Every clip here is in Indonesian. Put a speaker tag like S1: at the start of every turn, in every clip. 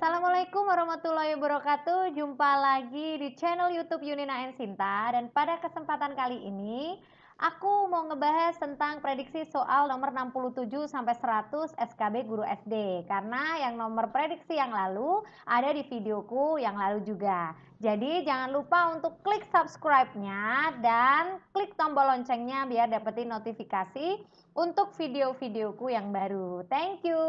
S1: Assalamualaikum warahmatullahi wabarakatuh. Jumpa lagi di channel YouTube Yunina and Sinta dan pada kesempatan kali ini aku mau ngebahas tentang prediksi soal nomor 67 sampai 100 SKB guru SD karena yang nomor prediksi yang lalu ada di videoku yang lalu juga. Jadi jangan lupa untuk klik subscribe-nya dan klik tombol loncengnya biar dapetin notifikasi untuk video-videoku yang baru. Thank you.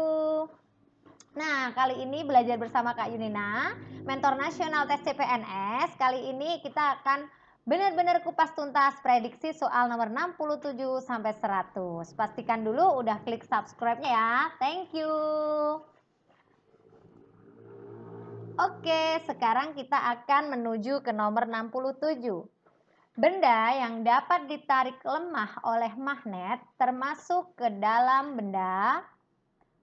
S1: Nah, kali ini belajar bersama Kak Yunina, mentor nasional tes CPNS. Kali ini kita akan benar-benar kupas tuntas prediksi soal nomor 67 sampai 100. Pastikan dulu udah klik subscribe-nya ya. Thank you. Oke, sekarang kita akan menuju ke nomor 67. Benda yang dapat ditarik lemah oleh magnet termasuk ke dalam benda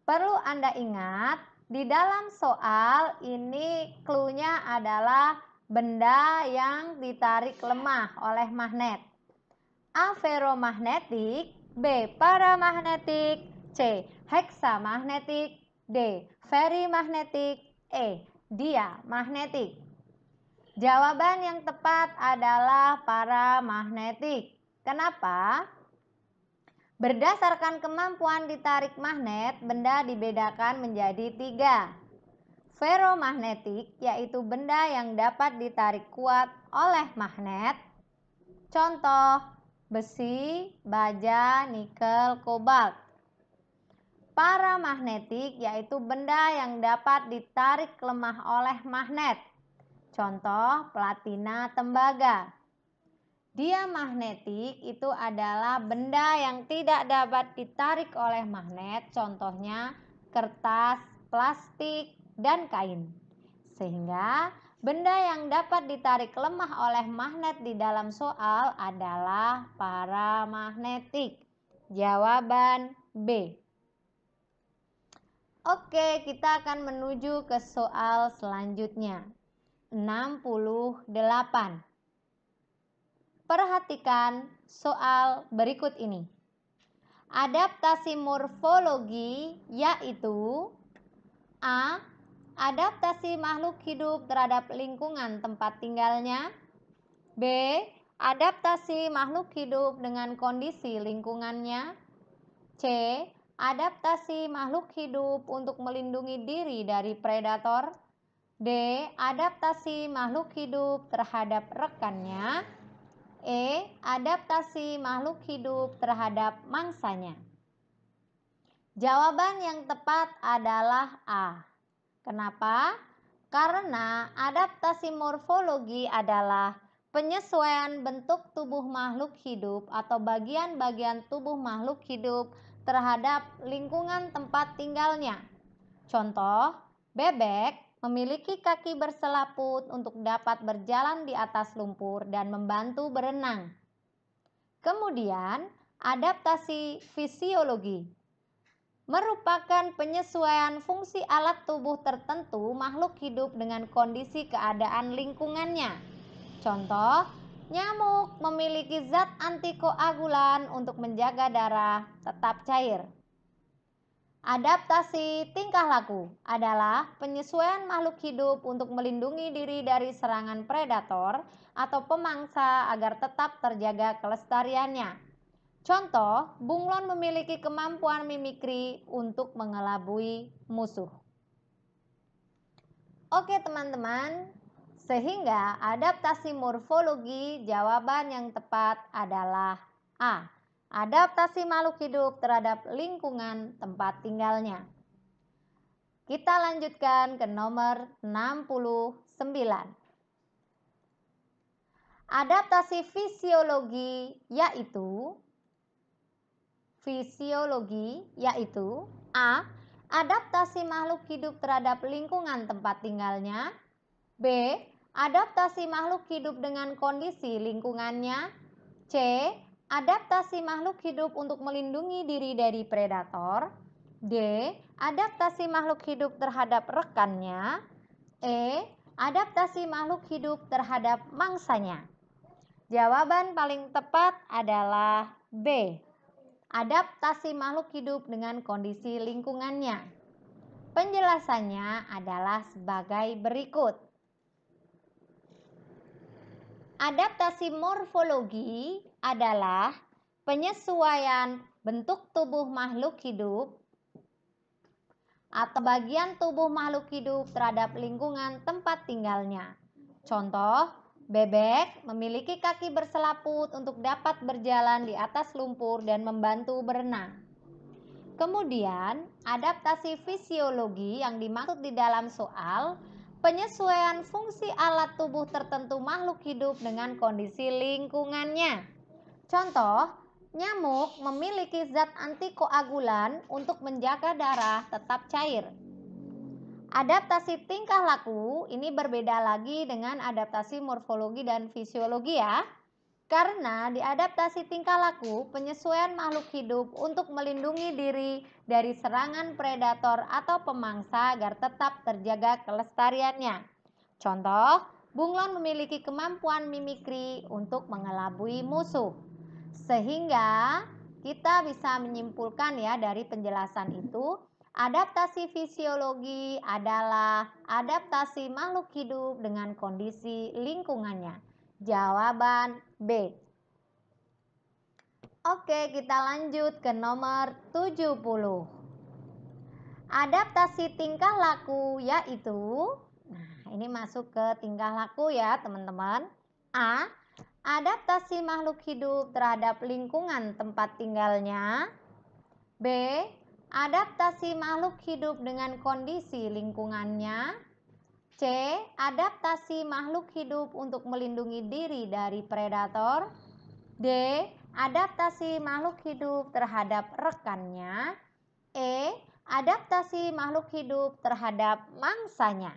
S1: Perlu Anda ingat, di dalam soal ini klunya adalah benda yang ditarik lemah oleh magnet. A. Ferromagnetik B. Paramagnetik C. Heksamagnetik D. Ferrimagnetik E. Diamagnetik Jawaban yang tepat adalah paramagnetik. Kenapa? Berdasarkan kemampuan ditarik magnet, benda dibedakan menjadi tiga. Ferromagnetik yaitu benda yang dapat ditarik kuat oleh magnet. Contoh, besi, baja, nikel, kobalt. Paramagnetik yaitu benda yang dapat ditarik lemah oleh magnet. Contoh, platina, tembaga. Dia magnetik itu adalah benda yang tidak dapat ditarik oleh magnet, contohnya kertas, plastik, dan kain. Sehingga benda yang dapat ditarik lemah oleh magnet di dalam soal adalah para magnetik. Jawaban B. Oke, kita akan menuju ke soal selanjutnya. 68. Perhatikan soal berikut ini. Adaptasi morfologi yaitu A. Adaptasi makhluk hidup terhadap lingkungan tempat tinggalnya. B. Adaptasi makhluk hidup dengan kondisi lingkungannya. C. Adaptasi makhluk hidup untuk melindungi diri dari predator. D. Adaptasi makhluk hidup terhadap rekannya. E. Adaptasi makhluk hidup terhadap mangsanya. Jawaban yang tepat adalah A. Kenapa? Karena adaptasi morfologi adalah penyesuaian bentuk tubuh makhluk hidup atau bagian-bagian tubuh makhluk hidup terhadap lingkungan tempat tinggalnya. Contoh, bebek memiliki kaki berselaput untuk dapat berjalan di atas lumpur dan membantu berenang. Kemudian, adaptasi fisiologi merupakan penyesuaian fungsi alat tubuh tertentu makhluk hidup dengan kondisi keadaan lingkungannya. Contoh, nyamuk memiliki zat antikoagulan untuk menjaga darah tetap cair. Adaptasi tingkah laku adalah penyesuaian makhluk hidup untuk melindungi diri dari serangan predator atau pemangsa agar tetap terjaga kelestariannya. Contoh, bunglon memiliki kemampuan mimikri untuk mengelabui musuh. Oke teman-teman, sehingga adaptasi morfologi jawaban yang tepat adalah A adaptasi makhluk hidup terhadap lingkungan tempat tinggalnya. Kita lanjutkan ke nomor 69. Adaptasi fisiologi yaitu fisiologi yaitu A. Adaptasi makhluk hidup terhadap lingkungan tempat tinggalnya B. Adaptasi makhluk hidup dengan kondisi lingkungannya C Adaptasi makhluk hidup untuk melindungi diri dari predator. D. Adaptasi makhluk hidup terhadap rekannya. E. Adaptasi makhluk hidup terhadap mangsanya. Jawaban paling tepat adalah B. Adaptasi makhluk hidup dengan kondisi lingkungannya. Penjelasannya adalah sebagai berikut adaptasi morfologi adalah penyesuaian bentuk tubuh makhluk hidup atau bagian tubuh makhluk hidup terhadap lingkungan tempat tinggalnya. Contoh, bebek memiliki kaki berselaput untuk dapat berjalan di atas lumpur dan membantu berenang. Kemudian, adaptasi fisiologi yang dimaksud di dalam soal penyesuaian fungsi alat tubuh tertentu makhluk hidup dengan kondisi lingkungannya. Contoh, nyamuk memiliki zat antikoagulan untuk menjaga darah tetap cair. Adaptasi tingkah laku ini berbeda lagi dengan adaptasi morfologi dan fisiologi ya. Karena di adaptasi tingkah laku, penyesuaian makhluk hidup untuk melindungi diri dari serangan predator atau pemangsa agar tetap terjaga kelestariannya. Contoh, bunglon memiliki kemampuan mimikri untuk mengelabui musuh. Sehingga kita bisa menyimpulkan ya dari penjelasan itu, adaptasi fisiologi adalah adaptasi makhluk hidup dengan kondisi lingkungannya. Jawaban B. Oke, kita lanjut ke nomor 70. Adaptasi tingkah laku yaitu Nah, ini masuk ke tingkah laku ya, teman-teman. A adaptasi makhluk hidup terhadap lingkungan tempat tinggalnya. B. Adaptasi makhluk hidup dengan kondisi lingkungannya. C. Adaptasi makhluk hidup untuk melindungi diri dari predator. D. Adaptasi makhluk hidup terhadap rekannya. E. Adaptasi makhluk hidup terhadap mangsanya.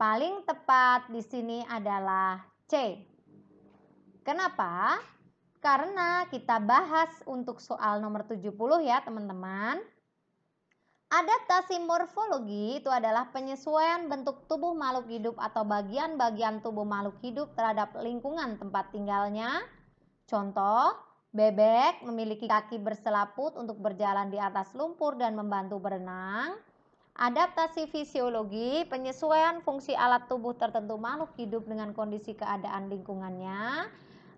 S1: Paling tepat di sini adalah C. Kenapa? Karena kita bahas untuk soal nomor 70 ya teman-teman. Adaptasi morfologi itu adalah penyesuaian bentuk tubuh makhluk hidup atau bagian-bagian tubuh makhluk hidup terhadap lingkungan tempat tinggalnya. Contoh, bebek memiliki kaki berselaput untuk berjalan di atas lumpur dan membantu berenang. Adaptasi fisiologi, penyesuaian fungsi alat tubuh tertentu makhluk hidup dengan kondisi keadaan lingkungannya.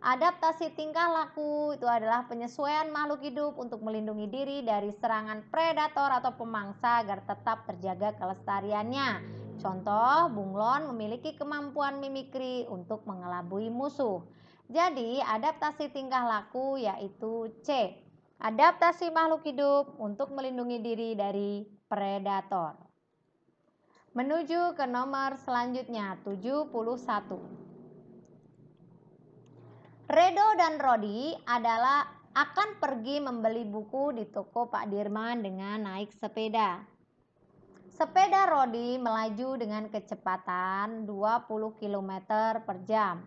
S1: Adaptasi tingkah laku itu adalah penyesuaian makhluk hidup untuk melindungi diri dari serangan predator atau pemangsa agar tetap terjaga kelestariannya. Contoh, bunglon memiliki kemampuan mimikri untuk mengelabui musuh. Jadi, adaptasi tingkah laku yaitu C. Adaptasi makhluk hidup untuk melindungi diri dari predator. Menuju ke nomor selanjutnya 71. Redo dan Rodi adalah akan pergi membeli buku di toko Pak Dirman dengan naik sepeda. Sepeda Rodi melaju dengan kecepatan 20 km per jam.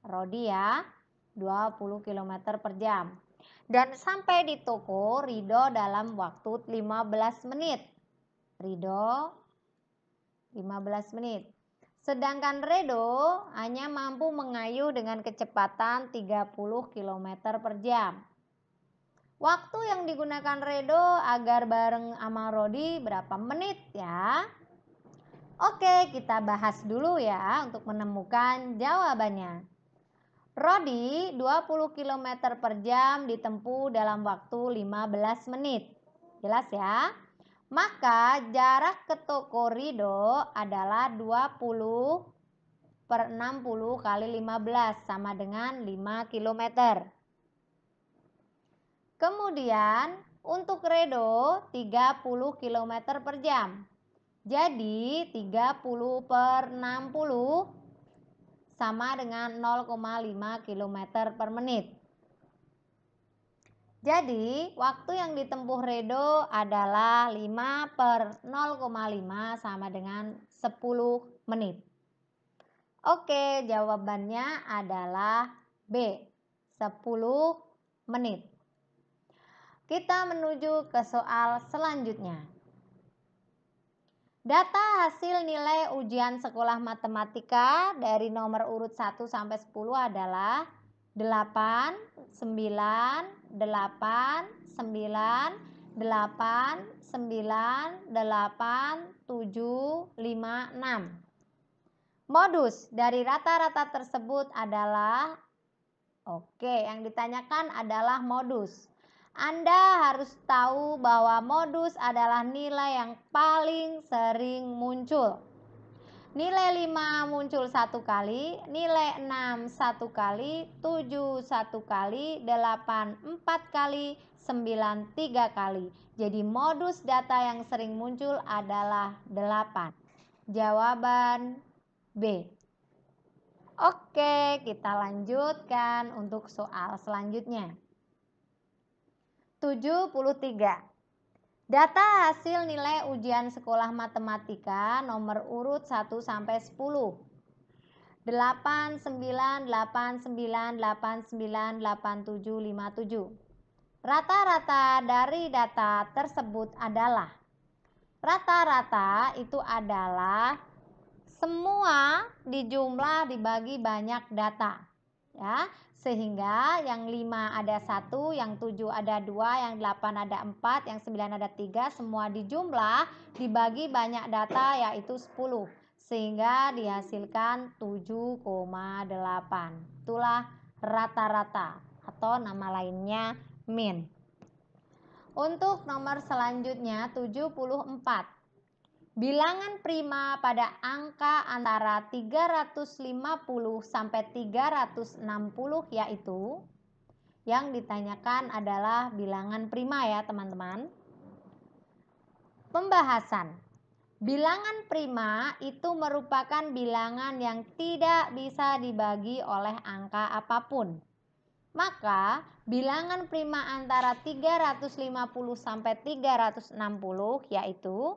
S1: Rodi ya, 20 km per jam. Dan sampai di toko Rido dalam waktu 15 menit. Rido 15 menit. Sedangkan Redo hanya mampu mengayuh dengan kecepatan 30 km per jam. Waktu yang digunakan Redo agar bareng sama Rodi berapa menit ya? Oke, kita bahas dulu ya untuk menemukan jawabannya. Rodi 20 km per jam ditempuh dalam waktu 15 menit. Jelas ya? Maka jarak ke toko Rido adalah 20 per 60 kali 15 sama dengan 5 km. Kemudian untuk Redo 30 km per jam. Jadi 30 per 60 sama dengan 0,5 km per menit. Jadi, waktu yang ditempuh Redo adalah 5 per 0,5 sama dengan 10 menit. Oke, jawabannya adalah B, 10 menit. Kita menuju ke soal selanjutnya. Data hasil nilai ujian sekolah matematika dari nomor urut 1 sampai 10 adalah 8, 9, 8 9 8 9 8 7 5 6 Modus dari rata-rata tersebut adalah Oke, yang ditanyakan adalah modus. Anda harus tahu bahwa modus adalah nilai yang paling sering muncul. Nilai 5 muncul satu kali, nilai 6 satu kali, 7 satu kali, 8 4 kali, 9 3 kali. Jadi modus data yang sering muncul adalah 8. Jawaban B. Oke, kita lanjutkan untuk soal selanjutnya. 73. Data hasil nilai ujian sekolah matematika nomor urut 1 sampai 10. 8 9 8 9 8 9 8 7 5 7. Rata-rata dari data tersebut adalah Rata-rata itu adalah semua dijumlah dibagi banyak data ya sehingga yang lima ada satu yang tujuh ada dua yang delapan ada empat yang sembilan ada tiga semua dijumlah dibagi banyak data yaitu sepuluh, sehingga dihasilkan tujuh delapan. itulah rata-rata atau nama lainnya min untuk nomor selanjutnya tujuh puluh empat bilangan prima pada angka antara 350 sampai 360 yaitu yang ditanyakan adalah bilangan prima ya teman-teman. Pembahasan Bilangan prima itu merupakan bilangan yang tidak bisa dibagi oleh angka apapun. Maka bilangan prima antara 350 sampai 360 yaitu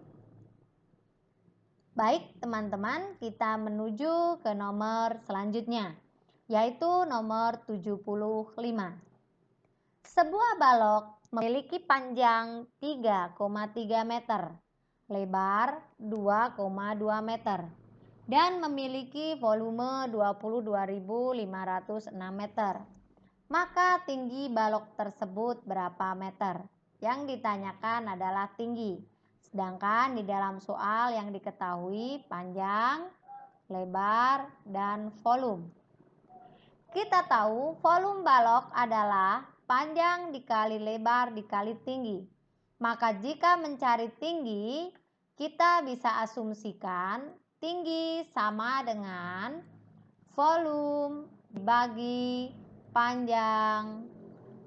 S1: Baik, teman-teman, kita menuju ke nomor selanjutnya, yaitu nomor 75. Sebuah balok memiliki panjang 3,3 meter, lebar 2,2 meter, dan memiliki volume 22.506 meter. Maka tinggi balok tersebut berapa meter? Yang ditanyakan adalah tinggi. Sedangkan di dalam soal yang diketahui panjang, lebar, dan volume. Kita tahu volume balok adalah panjang dikali lebar dikali tinggi. Maka jika mencari tinggi, kita bisa asumsikan tinggi sama dengan volume dibagi panjang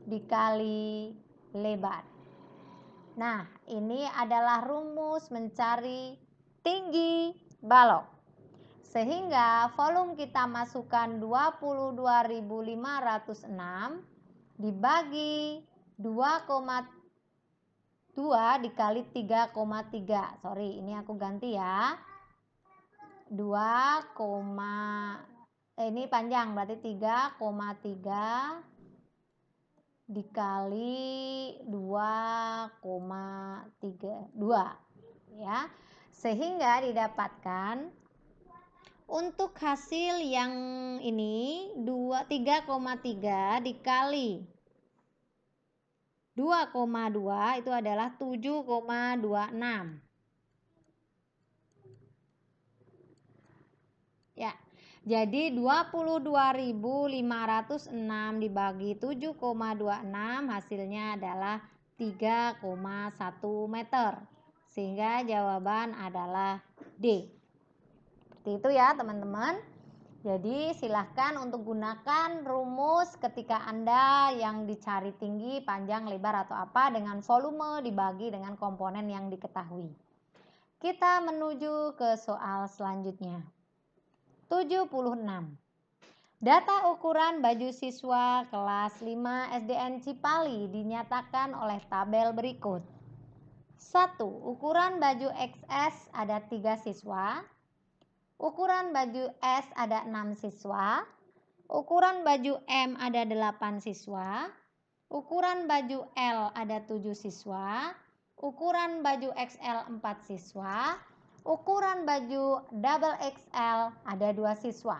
S1: dikali lebar. Nah, ini adalah rumus mencari tinggi balok. Sehingga volume kita masukkan 22.506 dibagi 2,2 dikali 3,3. Sorry, ini aku ganti ya. 2, eh, ini panjang berarti 3,3 dikali 2,32 ya. Sehingga didapatkan untuk hasil yang ini 23,3 3,3 dikali 2,2 itu adalah 7,26. Ya, jadi 22.506 dibagi 7,26 hasilnya adalah 3,1 meter. Sehingga jawaban adalah D. Seperti itu ya teman-teman. Jadi silahkan untuk gunakan rumus ketika Anda yang dicari tinggi, panjang, lebar atau apa dengan volume dibagi dengan komponen yang diketahui. Kita menuju ke soal selanjutnya. 76. Data ukuran baju siswa kelas 5 SDN Cipali dinyatakan oleh tabel berikut. 1. Ukuran baju XS ada 3 siswa. Ukuran baju S ada 6 siswa. Ukuran baju M ada 8 siswa. Ukuran baju L ada 7 siswa. Ukuran baju XL 4 siswa ukuran baju double XL ada dua siswa.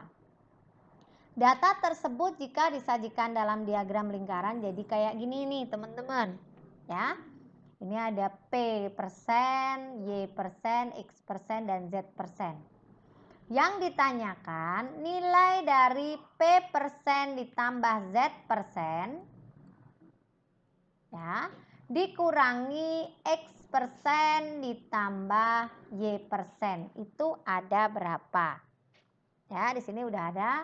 S1: Data tersebut jika disajikan dalam diagram lingkaran jadi kayak gini nih teman-teman. Ya. Ini ada P persen, Y persen, X persen, dan Z persen. Yang ditanyakan nilai dari P persen ditambah Z persen ya, dikurangi X persen ditambah Y persen itu ada berapa? Ya, di sini udah ada.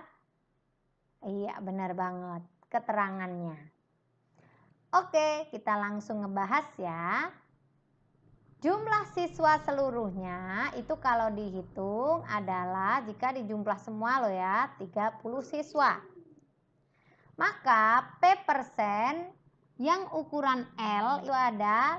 S1: Iya, benar banget keterangannya. Oke, kita langsung ngebahas ya. Jumlah siswa seluruhnya itu kalau dihitung adalah jika dijumlah semua lo ya, 30 siswa. Maka P persen yang ukuran L itu ada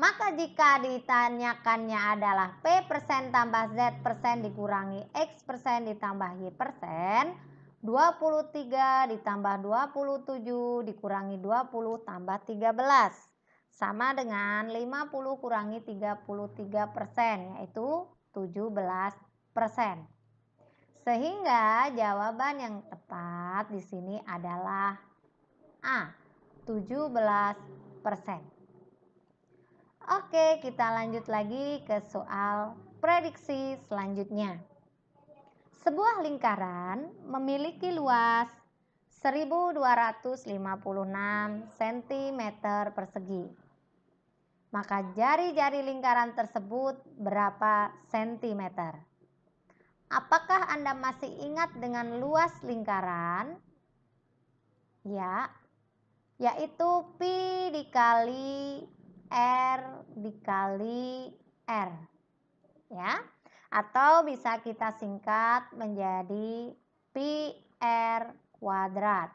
S1: Maka jika ditanyakannya adalah P persen tambah Z persen dikurangi X persen ditambah Y persen, 23 ditambah 27 dikurangi 20 tambah 13. Sama dengan 50 kurangi 33 persen, yaitu 17 persen. Sehingga jawaban yang tepat di sini adalah A, 17 persen. Oke, kita lanjut lagi ke soal prediksi selanjutnya. Sebuah lingkaran memiliki luas 1256 cm persegi. Maka jari-jari lingkaran tersebut berapa cm? Apakah Anda masih ingat dengan luas lingkaran? Ya, yaitu pi dikali R dikali R. Ya. Atau bisa kita singkat menjadi pi r kuadrat.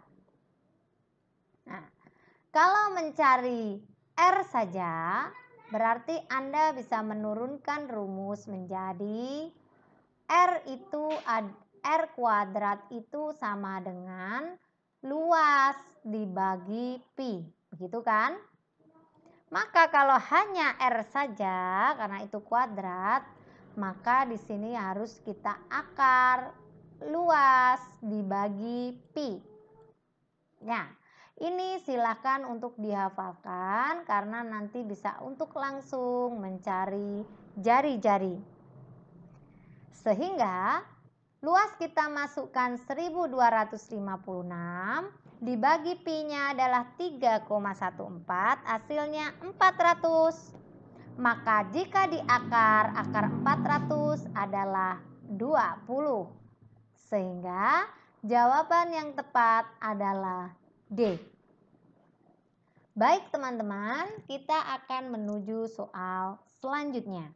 S1: Nah, kalau mencari R saja, berarti Anda bisa menurunkan rumus menjadi R itu R kuadrat itu sama dengan luas dibagi pi. Begitu kan? Maka kalau hanya R saja, karena itu kuadrat, maka di sini harus kita akar luas dibagi pi. Nah, ini silahkan untuk dihafalkan karena nanti bisa untuk langsung mencari jari-jari. Sehingga luas kita masukkan 1256 dibagi pi nya adalah 3,14, hasilnya 400. Maka jika diakar, akar 400 adalah 20. Sehingga jawaban yang tepat adalah D. Baik teman-teman, kita akan menuju soal selanjutnya.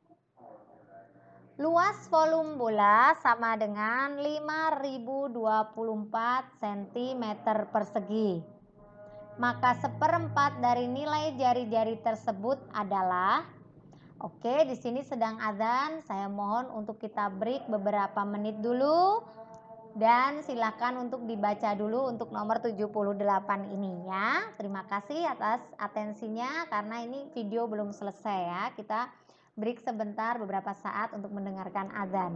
S1: Luas volume bola sama dengan 5024 cm persegi. Maka seperempat dari nilai jari-jari tersebut adalah Oke, di sini sedang azan. Saya mohon untuk kita break beberapa menit dulu dan silakan untuk dibaca dulu untuk nomor 78 ini ya. Terima kasih atas atensinya karena ini video belum selesai ya. Kita break sebentar beberapa saat untuk mendengarkan azan.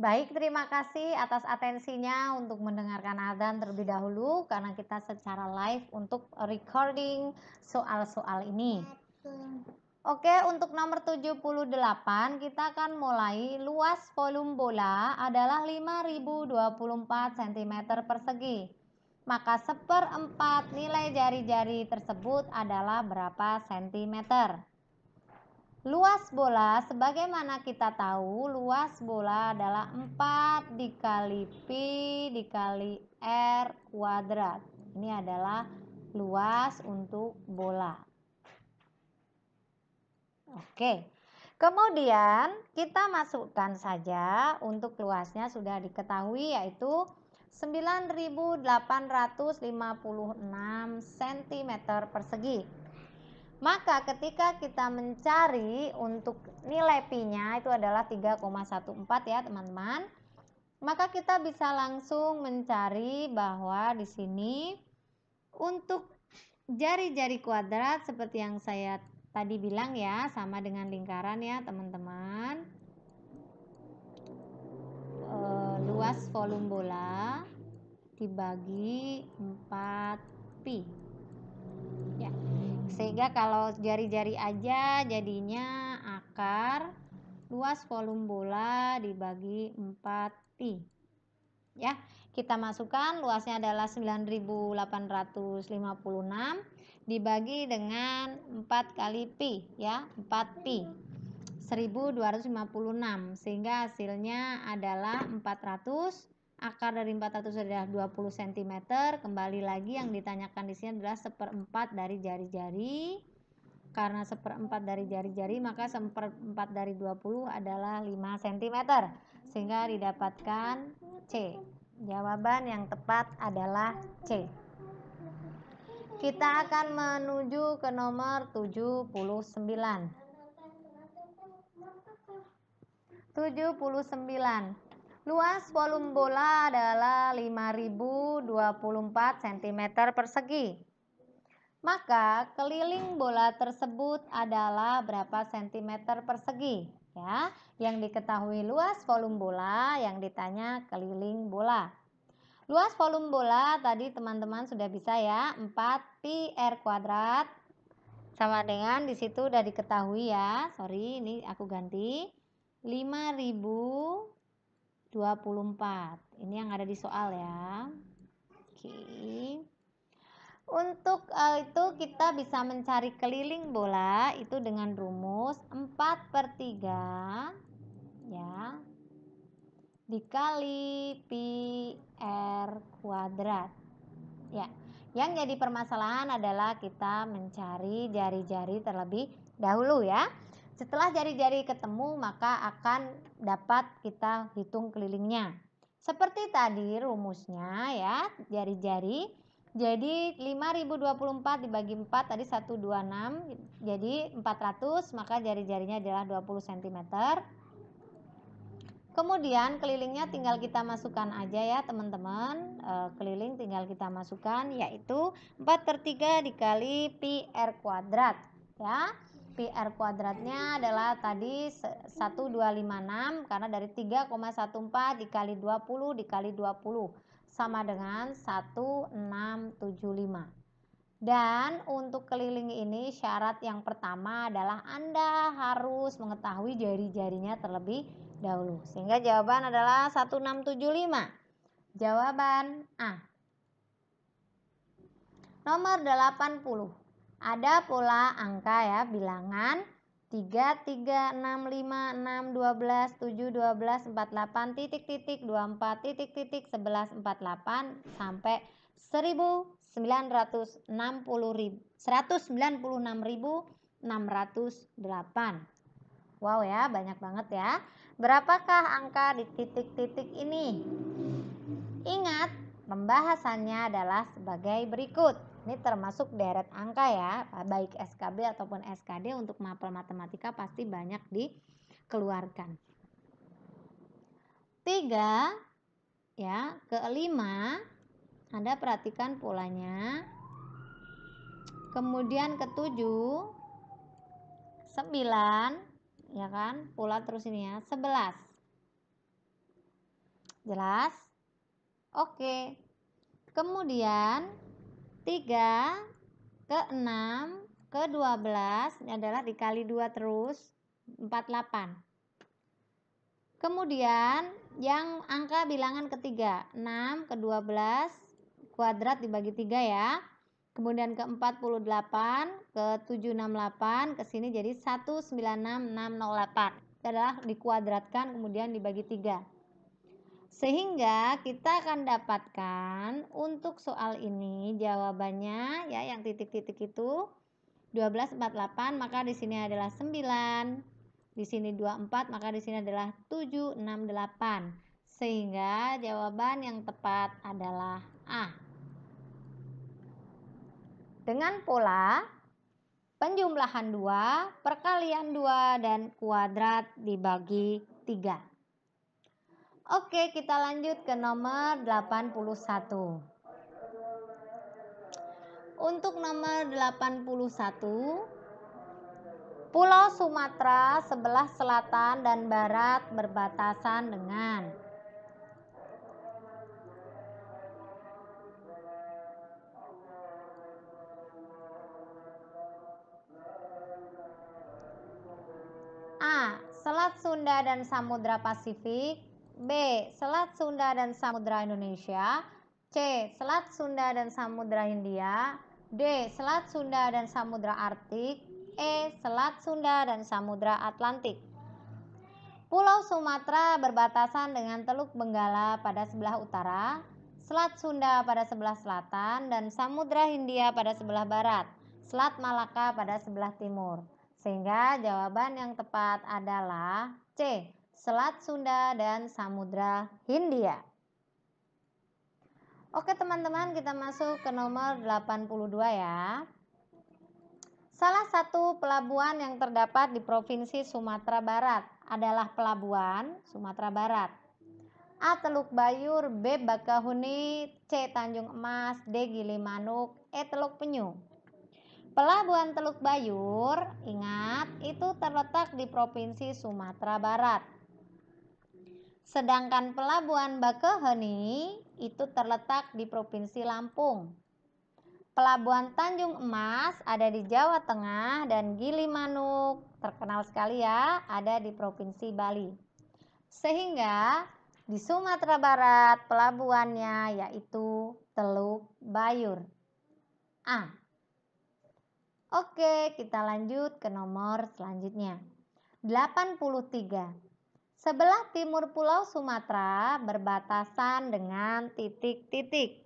S1: Baik, terima kasih atas atensinya untuk mendengarkan Adan terlebih dahulu karena kita secara live untuk recording soal-soal ini. Oke, untuk nomor 78 kita akan mulai luas volume bola adalah 5024 cm persegi. Maka seperempat nilai jari-jari tersebut adalah berapa cm? Luas bola, sebagaimana kita tahu, luas bola adalah 4 dikali pi dikali r kuadrat. Ini adalah luas untuk bola. Oke, kemudian kita masukkan saja untuk luasnya sudah diketahui yaitu 9.856 cm persegi. Maka ketika kita mencari untuk nilai pi-nya itu adalah 3,14 ya teman-teman. Maka kita bisa langsung mencari bahwa di sini untuk jari-jari kuadrat seperti yang saya tadi bilang ya sama dengan lingkaran ya teman-teman. E, luas volume bola dibagi 4 pi. Ya sehingga kalau jari-jari aja jadinya akar luas volume bola dibagi 4 pi ya kita masukkan luasnya adalah 9856 dibagi dengan 4 kali pi ya 4 pi 1256 sehingga hasilnya adalah 400 akar dari 400 adalah 20 cm kembali lagi yang ditanyakan di sini adalah seperempat dari jari-jari karena seperempat dari jari-jari maka seperempat dari 20 adalah 5 cm sehingga didapatkan C jawaban yang tepat adalah C kita akan menuju ke nomor 79 79 Luas volume bola adalah 5024 cm persegi. Maka keliling bola tersebut adalah berapa cm persegi? Ya, yang diketahui luas volume bola, yang ditanya keliling bola. Luas volume bola tadi teman-teman sudah bisa ya, 4 pi r kuadrat sama dengan di situ sudah diketahui ya. Sorry, ini aku ganti 5000 24. Ini yang ada di soal ya. Oke. Untuk uh, itu kita bisa mencari keliling bola itu dengan rumus 4 per 3 ya dikali pi r kuadrat. Ya, yang jadi permasalahan adalah kita mencari jari-jari terlebih dahulu ya. Setelah jari-jari ketemu, maka akan dapat kita hitung kelilingnya. Seperti tadi rumusnya ya, jari-jari. Jadi 5024 dibagi 4 tadi 126. Jadi 400 maka jari-jarinya adalah 20 cm. Kemudian kelilingnya tinggal kita masukkan aja ya teman-teman. E, keliling tinggal kita masukkan yaitu 4 per 3 dikali pi r kuadrat ya. Pi r kuadratnya adalah tadi 1256 karena dari 3,14 dikali 20 dikali 20 sama dengan 1675. Dan untuk keliling ini syarat yang pertama adalah Anda harus mengetahui jari-jarinya terlebih dahulu. Sehingga jawaban adalah 1675. Jawaban A. Nomor 80. Ada pula angka ya, bilangan 3, 3, 6, 5, 6, 12, 7, 12, 48, titik, titik, 24, titik, titik, 11, 48, sampai 1960, 196.608. Wow ya, banyak banget ya. Berapakah angka di titik-titik ini? Ingat, pembahasannya adalah sebagai berikut ini termasuk deret angka ya, eh, baik SKB ataupun SKD untuk mapel matematika pasti banyak dikeluarkan. Tiga, ya, kelima, Anda perhatikan polanya. Kemudian ketujuh, sembilan, ya kan, pola terus ini ya, sebelas. Jelas? Oke. Kemudian 3 ke 6 ke 12 ini adalah dikali 2 terus 48. Kemudian yang angka bilangan ketiga 6 ke 12 kuadrat dibagi 3 ya. Kemudian ke 48 ke 768 ke sini jadi 196608. adalah dikuadratkan kemudian dibagi 3. Sehingga kita akan dapatkan untuk soal ini jawabannya ya yang titik-titik itu 1248 maka di sini adalah 9. Di sini 24 maka di sini adalah 768 Sehingga jawaban yang tepat adalah A. Dengan pola penjumlahan 2, perkalian 2 dan kuadrat dibagi 3. Oke, kita lanjut ke nomor 81. Untuk nomor 81, Pulau Sumatera sebelah selatan dan barat berbatasan dengan A. Selat Sunda dan Samudra Pasifik B. Selat Sunda dan Samudra Indonesia C. Selat Sunda dan Samudra Hindia D. Selat Sunda dan Samudra Arktik E. Selat Sunda dan Samudra Atlantik Pulau Sumatera berbatasan dengan Teluk Benggala pada sebelah utara, Selat Sunda pada sebelah selatan, dan Samudra Hindia pada sebelah barat, Selat Malaka pada sebelah timur. Sehingga jawaban yang tepat adalah C. Selat Sunda, dan Samudra Hindia. Oke teman-teman, kita masuk ke nomor 82 ya. Salah satu pelabuhan yang terdapat di Provinsi Sumatera Barat adalah Pelabuhan Sumatera Barat. A. Teluk Bayur, B. Bakahuni, C. Tanjung Emas, D. Gili Manuk, E. Teluk Penyu. Pelabuhan Teluk Bayur, ingat, itu terletak di Provinsi Sumatera Barat. Sedangkan Pelabuhan Bakauheni itu terletak di Provinsi Lampung. Pelabuhan Tanjung Emas ada di Jawa Tengah dan Gili Manuk terkenal sekali ya ada di Provinsi Bali. Sehingga di Sumatera Barat pelabuhannya yaitu Teluk Bayur. A. Oke, kita lanjut ke nomor selanjutnya. 83 Sebelah timur Pulau Sumatera berbatasan dengan titik-titik.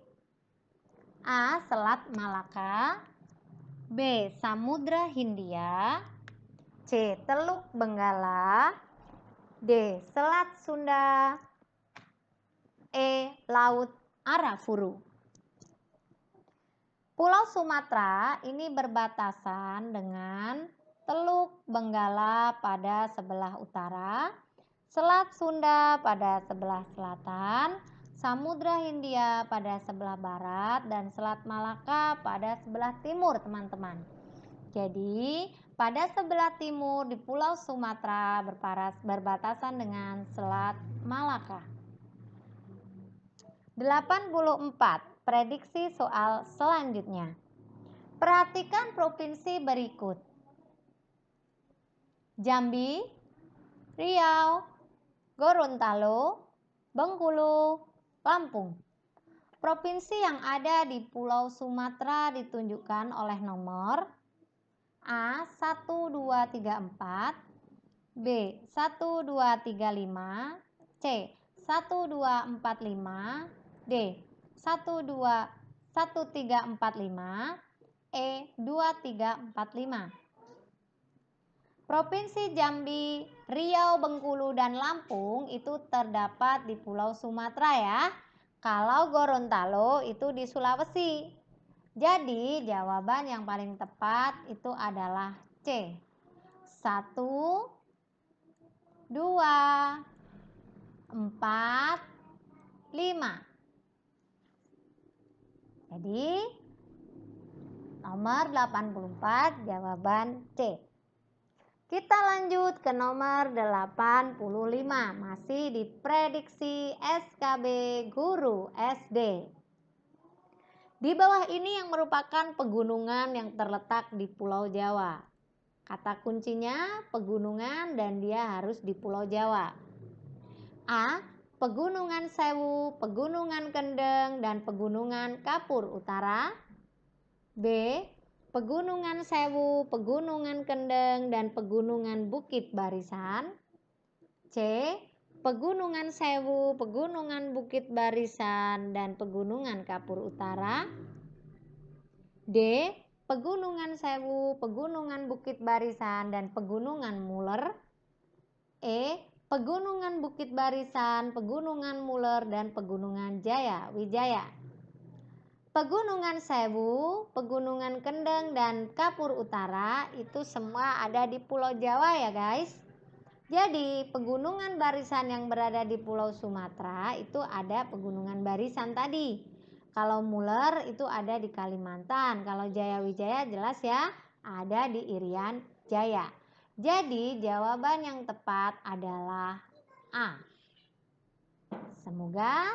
S1: A. Selat Malaka B. Samudra Hindia C. Teluk Benggala D. Selat Sunda E. Laut Arafuru Pulau Sumatera ini berbatasan dengan Teluk Benggala pada sebelah utara, Selat Sunda pada sebelah selatan, Samudra Hindia pada sebelah barat, dan Selat Malaka pada sebelah timur, teman-teman. Jadi, pada sebelah timur di Pulau Sumatera berbatasan dengan Selat Malaka. 84. Prediksi soal selanjutnya. Perhatikan provinsi berikut. Jambi, Riau, Gorontalo, Bengkulu, Lampung. Provinsi yang ada di Pulau Sumatera ditunjukkan oleh nomor A 1234, B 1235, C 1245, D 121345, E 2345. Provinsi Jambi Riau, Bengkulu, dan Lampung itu terdapat di Pulau Sumatera ya. Kalau Gorontalo itu di Sulawesi. Jadi jawaban yang paling tepat itu adalah C. Satu, dua, empat, lima. Jadi nomor 84 jawaban C. Kita lanjut ke nomor 85, masih diprediksi SKB guru SD. Di bawah ini yang merupakan pegunungan yang terletak di Pulau Jawa. Kata kuncinya pegunungan dan dia harus di Pulau Jawa. A. Pegunungan Sewu, Pegunungan Kendeng, dan Pegunungan Kapur Utara. B. Pegunungan Sewu, Pegunungan Kendeng, dan Pegunungan Bukit Barisan. C. Pegunungan Sewu, Pegunungan Bukit Barisan, dan Pegunungan Kapur Utara. D. Pegunungan Sewu, Pegunungan Bukit Barisan, dan Pegunungan Muler. E. Pegunungan Bukit Barisan, Pegunungan Muler, dan Pegunungan Jaya Wijaya. Pegunungan Sewu, Pegunungan Kendeng, dan Kapur Utara itu semua ada di Pulau Jawa ya guys. Jadi pegunungan barisan yang berada di Pulau Sumatera itu ada pegunungan barisan tadi. Kalau Muler itu ada di Kalimantan, kalau Jaya Wijaya jelas ya ada di Irian Jaya. Jadi jawaban yang tepat adalah A. Semoga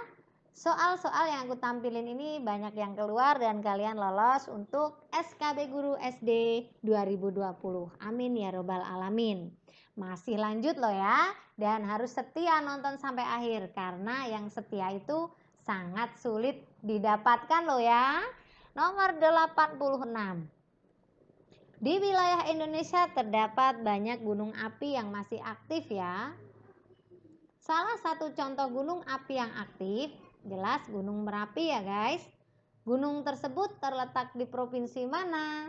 S1: Soal-soal yang aku tampilin ini banyak yang keluar dan kalian lolos untuk SKB Guru SD 2020. Amin ya robbal alamin. Masih lanjut loh ya dan harus setia nonton sampai akhir karena yang setia itu sangat sulit didapatkan loh ya. Nomor 86. Di wilayah Indonesia terdapat banyak gunung api yang masih aktif ya. Salah satu contoh gunung api yang aktif Jelas Gunung Merapi ya guys. Gunung tersebut terletak di provinsi mana?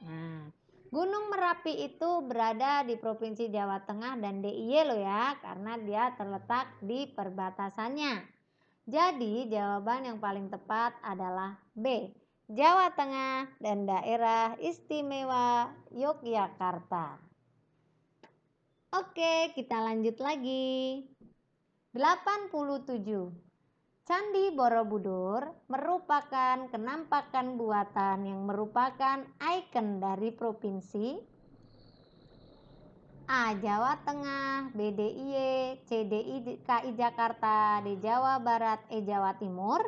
S1: Nah, Gunung Merapi itu berada di Provinsi Jawa Tengah dan DIY loh ya, karena dia terletak di perbatasannya. Jadi jawaban yang paling tepat adalah B. Jawa Tengah dan daerah istimewa Yogyakarta. Oke, kita lanjut lagi. 87. Candi Borobudur merupakan kenampakan buatan yang merupakan ikon dari provinsi A. Jawa Tengah, B. D I E C. D I K I Jakarta, D. Jawa Barat, E. Jawa Timur.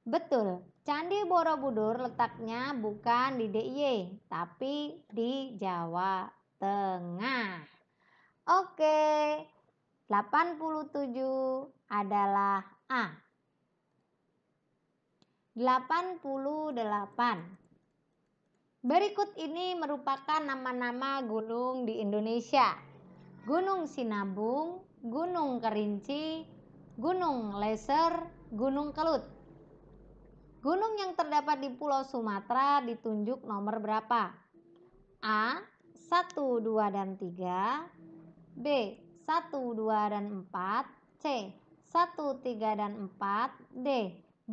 S1: Betul, Candi Borobudur letaknya bukan di D I E tapi di Jawa Tengah. Oke, 87 adalah A. 88. Berikut ini merupakan nama-nama gunung di Indonesia. Gunung Sinabung, Gunung Kerinci, Gunung Leser, Gunung Kelut. Gunung yang terdapat di Pulau Sumatera ditunjuk nomor berapa? A. 1, 2, dan 3 B. 1, 2, dan 4 C. 1, 3, dan 4 D.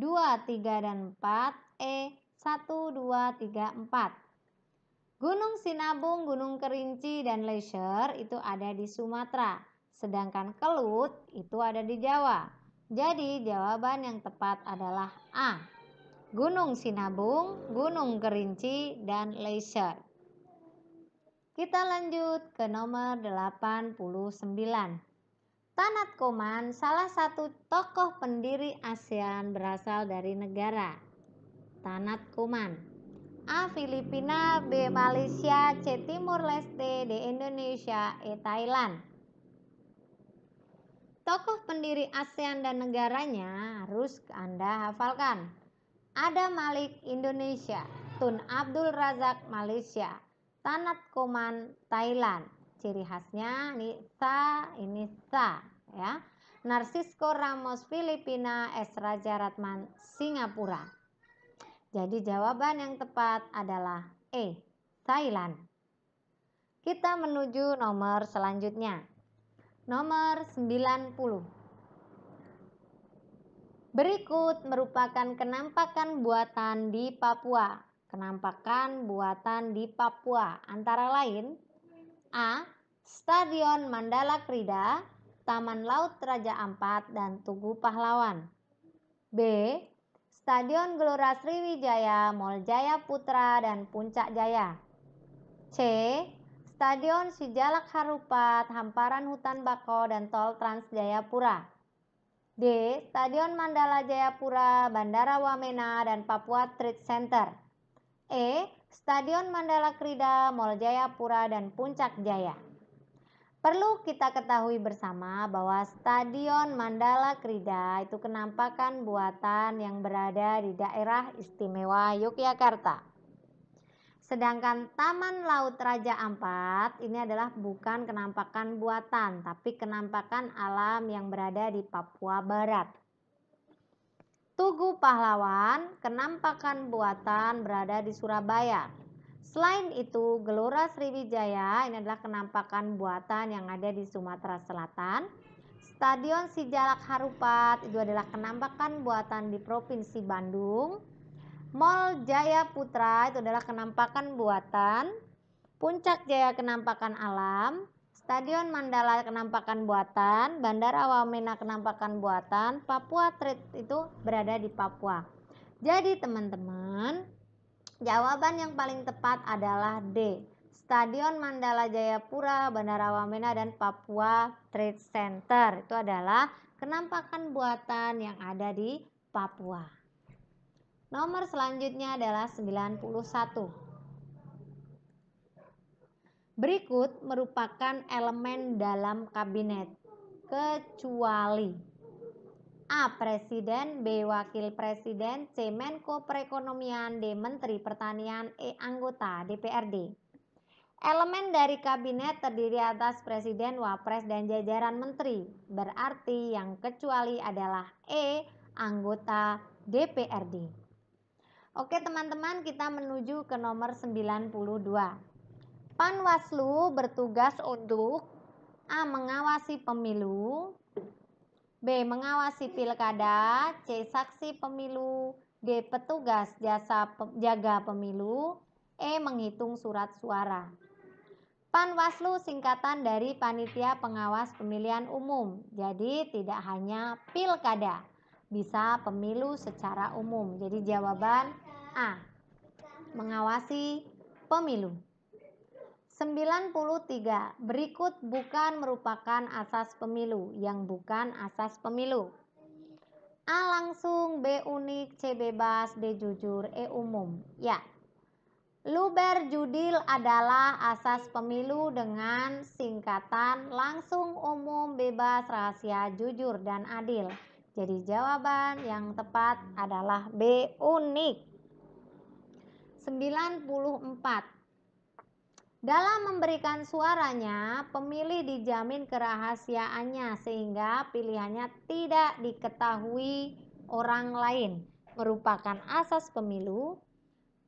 S1: 2, 3, dan 4, E 1, 2, 3, 4. Gunung Sinabung, Gunung Kerinci, dan Leisure itu ada di Sumatera, sedangkan Kelut itu ada di Jawa. Jadi jawaban yang tepat adalah A. Gunung Sinabung, Gunung Kerinci, dan Leisure. Kita lanjut ke nomor 89. Tanat Koman, salah satu tokoh pendiri ASEAN berasal dari negara Tanat Koman. A. Filipina, B. Malaysia, C. Timur Leste, D. Indonesia, E. Thailand. Tokoh pendiri ASEAN dan negaranya harus Anda hafalkan. Ada Malik Indonesia, Tun Abdul Razak Malaysia, Tanat Koman Thailand, ciri khasnya ini sa ini sa ya Narcisco Ramos Filipina S Raja Singapura jadi jawaban yang tepat adalah E Thailand kita menuju nomor selanjutnya nomor 90 berikut merupakan kenampakan buatan di Papua kenampakan buatan di Papua antara lain A. Stadion Mandala Krida, Taman Laut Raja Ampat, dan Tugu Pahlawan. B. Stadion Gelora Sriwijaya, Mall Jaya Putra, dan Puncak Jaya. C. Stadion Sijalak Harupat, Hamparan Hutan Bako, dan Tol Trans Jayapura. D. Stadion Mandala Jayapura, Bandara Wamena, dan Papua Trade Center. E. Stadion Mandala Krida, Mall Jayapura, dan Puncak Jaya. Perlu kita ketahui bersama bahwa Stadion Mandala Krida itu kenampakan buatan yang berada di daerah istimewa Yogyakarta. Sedangkan Taman Laut Raja Ampat ini adalah bukan kenampakan buatan, tapi kenampakan alam yang berada di Papua Barat. Tugu Pahlawan, Kenampakan Buatan berada di Surabaya. Selain itu, Gelora Sriwijaya ini adalah kenampakan buatan yang ada di Sumatera Selatan. Stadion Sijalak Harupat itu adalah kenampakan buatan di Provinsi Bandung. Mall Jaya Putra itu adalah kenampakan buatan. Puncak Jaya Kenampakan Alam, Stadion Mandala Kenampakan Buatan, Bandara Wamena Kenampakan Buatan, Papua Trade itu berada di Papua. Jadi teman-teman, jawaban yang paling tepat adalah D. Stadion Mandala Jayapura, Bandara Wamena dan Papua Trade Center itu adalah kenampakan buatan yang ada di Papua. Nomor selanjutnya adalah 91. Berikut merupakan elemen dalam kabinet, kecuali A. Presiden B. Wakil Presiden C. Menko Perekonomian D. Menteri Pertanian E. Anggota DPRD Elemen dari kabinet terdiri atas Presiden, Wapres, dan jajaran Menteri Berarti yang kecuali adalah E. Anggota DPRD Oke teman-teman kita menuju ke nomor 92 Panwaslu bertugas untuk A. Mengawasi pemilu B. Mengawasi pilkada C. Saksi pemilu D. Petugas jasa pe jaga pemilu E. Menghitung surat suara Panwaslu singkatan dari Panitia Pengawas Pemilihan Umum Jadi tidak hanya pilkada Bisa pemilu secara umum Jadi jawaban A. Mengawasi pemilu 93. Berikut bukan merupakan asas pemilu, yang bukan asas pemilu. A langsung, B unik, C bebas, D jujur, E umum. Ya. Luber judil adalah asas pemilu dengan singkatan langsung, umum, bebas, rahasia, jujur, dan adil. Jadi jawaban yang tepat adalah B unik. 94 dalam memberikan suaranya, pemilih dijamin kerahasiaannya sehingga pilihannya tidak diketahui orang lain. Merupakan asas pemilu.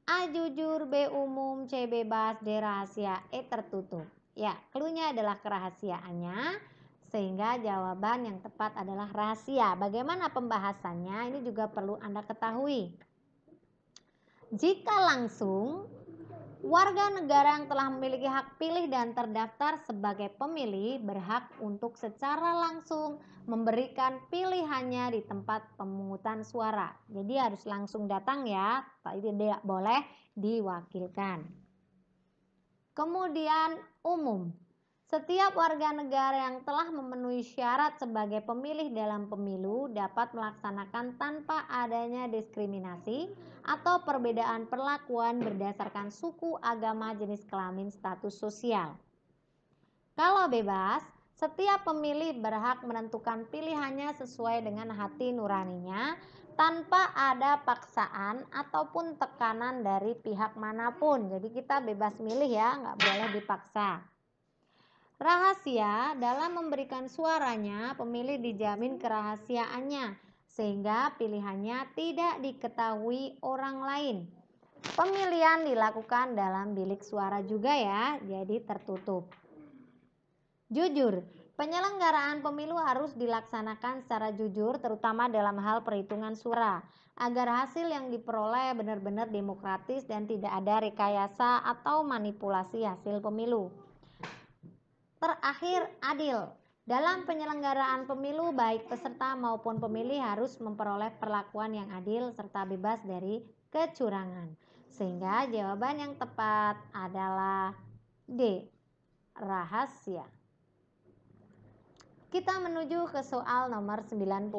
S1: A jujur, B umum, C bebas, D rahasia, E tertutup. Ya, klunya adalah kerahasiaannya sehingga jawaban yang tepat adalah rahasia. Bagaimana pembahasannya? Ini juga perlu Anda ketahui. Jika langsung warga negara yang telah memiliki hak pilih dan terdaftar sebagai pemilih berhak untuk secara langsung memberikan pilihannya di tempat pemungutan suara. Jadi harus langsung datang ya, tidak boleh diwakilkan. Kemudian umum. Setiap warga negara yang telah memenuhi syarat sebagai pemilih dalam pemilu dapat melaksanakan tanpa adanya diskriminasi atau perbedaan perlakuan berdasarkan suku, agama, jenis kelamin, status sosial. Kalau bebas, setiap pemilih berhak menentukan pilihannya sesuai dengan hati nuraninya tanpa ada paksaan ataupun tekanan dari pihak manapun. Jadi kita bebas milih ya, nggak boleh dipaksa. Rahasia dalam memberikan suaranya, pemilih dijamin kerahasiaannya, sehingga pilihannya tidak diketahui orang lain. Pemilihan dilakukan dalam bilik suara juga, ya, jadi tertutup. Jujur, penyelenggaraan pemilu harus dilaksanakan secara jujur, terutama dalam hal perhitungan suara, agar hasil yang diperoleh benar-benar demokratis dan tidak ada rekayasa atau manipulasi hasil pemilu. Terakhir, adil. Dalam penyelenggaraan pemilu, baik peserta maupun pemilih harus memperoleh perlakuan yang adil serta bebas dari kecurangan. Sehingga jawaban yang tepat adalah D. Rahasia. Kita menuju ke soal nomor 95.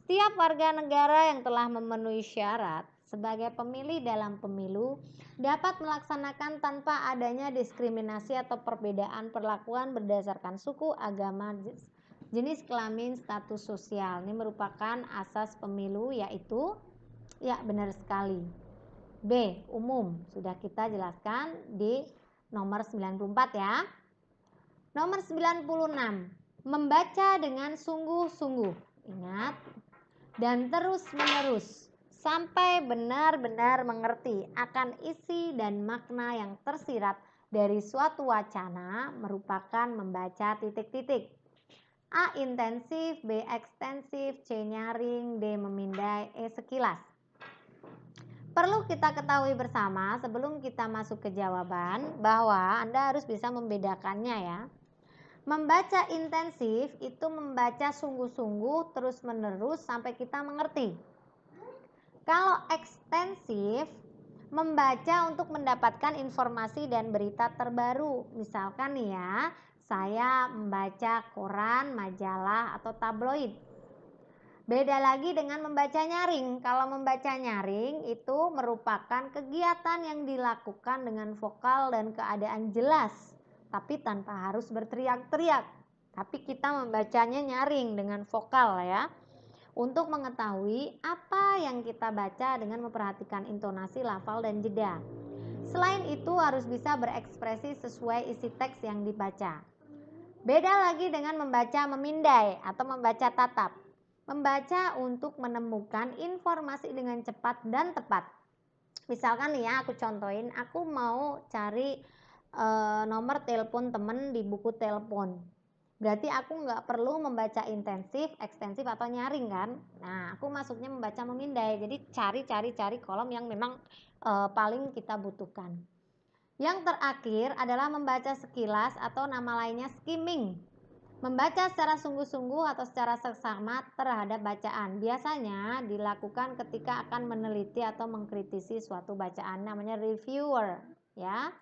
S1: Setiap warga negara yang telah memenuhi syarat sebagai pemilih dalam pemilu dapat melaksanakan tanpa adanya diskriminasi atau perbedaan perlakuan berdasarkan suku, agama, jenis kelamin, status sosial. Ini merupakan asas pemilu yaitu ya benar sekali. B. Umum sudah kita jelaskan di nomor 94 ya. Nomor 96. Membaca dengan sungguh-sungguh. Ingat dan terus-menerus sampai benar-benar mengerti akan isi dan makna yang tersirat dari suatu wacana merupakan membaca titik-titik. A. Intensif, B. Ekstensif, C. Nyaring, D. Memindai, E. Sekilas. Perlu kita ketahui bersama sebelum kita masuk ke jawaban bahwa Anda harus bisa membedakannya ya. Membaca intensif itu membaca sungguh-sungguh terus-menerus sampai kita mengerti. Kalau ekstensif, membaca untuk mendapatkan informasi dan berita terbaru. Misalkan ya, saya membaca koran, majalah, atau tabloid. Beda lagi dengan membaca nyaring. Kalau membaca nyaring itu merupakan kegiatan yang dilakukan dengan vokal dan keadaan jelas, tapi tanpa harus berteriak-teriak. Tapi kita membacanya nyaring dengan vokal ya untuk mengetahui apa yang kita baca dengan memperhatikan intonasi, lafal, dan jeda. Selain itu, harus bisa berekspresi sesuai isi teks yang dibaca. Beda lagi dengan membaca memindai atau membaca tatap. Membaca untuk menemukan informasi dengan cepat dan tepat. Misalkan ya, aku contohin, aku mau cari e, nomor telepon temen di buku telepon. Berarti aku nggak perlu membaca intensif, ekstensif atau nyaring kan? Nah, aku masuknya membaca memindai. Jadi cari-cari-cari kolom yang memang e, paling kita butuhkan. Yang terakhir adalah membaca sekilas atau nama lainnya skimming. Membaca secara sungguh-sungguh atau secara seksama terhadap bacaan biasanya dilakukan ketika akan meneliti atau mengkritisi suatu bacaan namanya reviewer ya.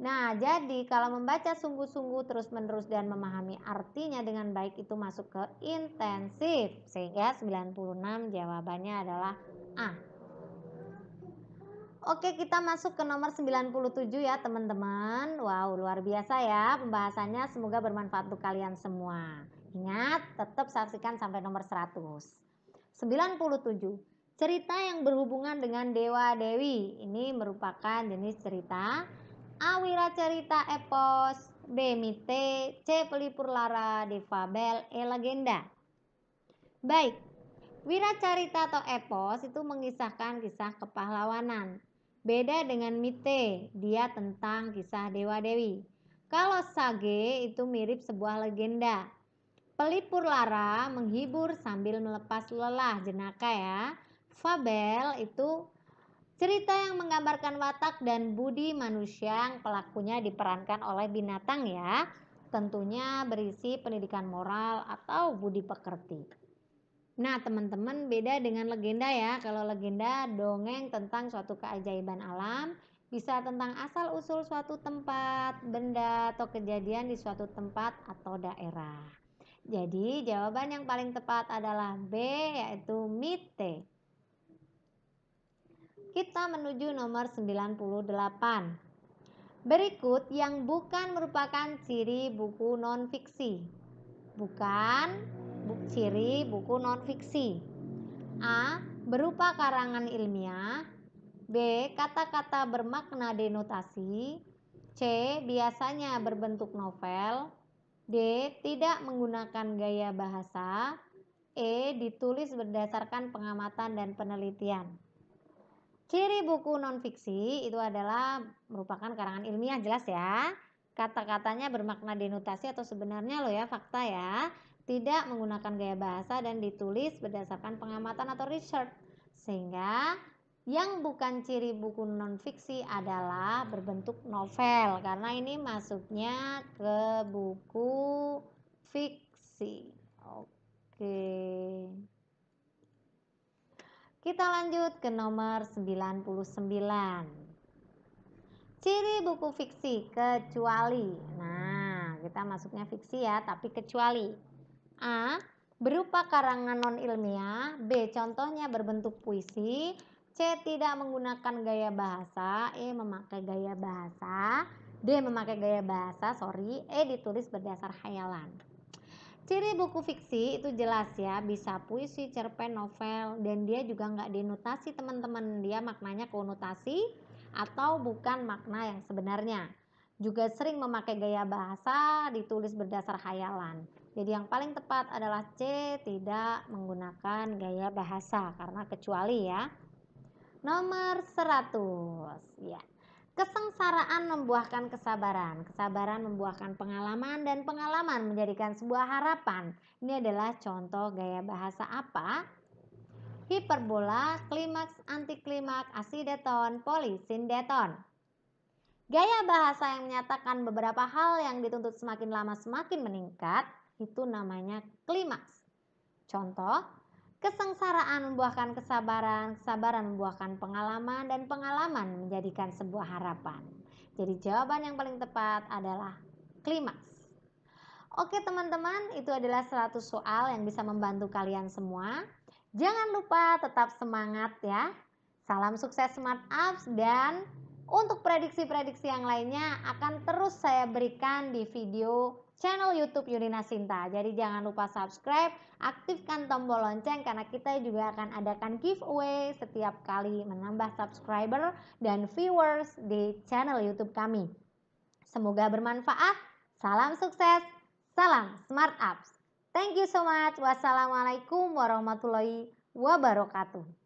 S1: Nah, jadi kalau membaca sungguh-sungguh terus-menerus dan memahami artinya dengan baik itu masuk ke intensif. Sehingga 96 jawabannya adalah A. Oke, kita masuk ke nomor 97 ya, teman-teman. Wow, luar biasa ya pembahasannya. Semoga bermanfaat untuk kalian semua. Ingat, tetap saksikan sampai nomor 100. 97. Cerita yang berhubungan dengan dewa dewi. Ini merupakan jenis cerita A. cerita Epos B. Mite C. Pelipur Lara D. Fabel E. Legenda Baik, cerita atau epos itu mengisahkan kisah kepahlawanan. Beda dengan mite, dia tentang kisah dewa-dewi. Kalau sage itu mirip sebuah legenda. Pelipur lara menghibur sambil melepas lelah jenaka ya. Fabel itu Cerita yang menggambarkan watak dan budi manusia yang pelakunya diperankan oleh binatang ya. Tentunya berisi pendidikan moral atau budi pekerti. Nah, teman-teman beda dengan legenda ya. Kalau legenda dongeng tentang suatu keajaiban alam, bisa tentang asal usul suatu tempat, benda atau kejadian di suatu tempat atau daerah. Jadi, jawaban yang paling tepat adalah B yaitu mite. Kita menuju nomor 98. Berikut yang bukan merupakan ciri buku non-fiksi. Bukan bu ciri buku non-fiksi. A. Berupa karangan ilmiah. B. Kata-kata bermakna denotasi. C. Biasanya berbentuk novel. D. Tidak menggunakan gaya bahasa. E. Ditulis berdasarkan pengamatan dan penelitian. Ciri buku nonfiksi itu adalah merupakan karangan ilmiah jelas ya. Kata-katanya bermakna denotasi atau sebenarnya loh ya fakta ya. Tidak menggunakan gaya bahasa dan ditulis berdasarkan pengamatan atau research. Sehingga yang bukan ciri buku nonfiksi adalah berbentuk novel karena ini masuknya ke buku fiksi. Oke. Kita lanjut ke nomor 99. Ciri buku fiksi kecuali. Nah, kita masuknya fiksi ya, tapi kecuali. A. Berupa karangan non ilmiah, B. Contohnya berbentuk puisi, C. Tidak menggunakan gaya bahasa, E. Memakai gaya bahasa, D. Memakai gaya bahasa, sorry, E. Ditulis berdasar hayalan. Ciri buku fiksi itu jelas ya, bisa puisi, cerpen, novel, dan dia juga nggak denotasi teman-teman. Dia maknanya konotasi atau bukan makna yang sebenarnya. Juga sering memakai gaya bahasa ditulis berdasar khayalan. Jadi yang paling tepat adalah C, tidak menggunakan gaya bahasa karena kecuali ya. Nomor 100. Ya. Kesengsaraan membuahkan kesabaran, kesabaran membuahkan pengalaman, dan pengalaman menjadikan sebuah harapan. Ini adalah contoh gaya bahasa apa? Hiperbola, klimaks, antiklimaks, asideton, polisindeton. Gaya bahasa yang menyatakan beberapa hal yang dituntut semakin lama semakin meningkat, itu namanya klimaks. Contoh, Kesengsaraan membuahkan kesabaran, kesabaran membuahkan pengalaman, dan pengalaman menjadikan sebuah harapan. Jadi jawaban yang paling tepat adalah klimaks. Oke teman-teman, itu adalah 100 soal yang bisa membantu kalian semua. Jangan lupa tetap semangat ya. Salam sukses Smart Apps dan untuk prediksi-prediksi yang lainnya akan terus saya berikan di video channel YouTube Yurina Sinta. Jadi jangan lupa subscribe, aktifkan tombol lonceng karena kita juga akan adakan giveaway setiap kali menambah subscriber dan viewers di channel YouTube kami. Semoga bermanfaat. Salam sukses, salam smart apps. Thank you so much. Wassalamualaikum warahmatullahi wabarakatuh.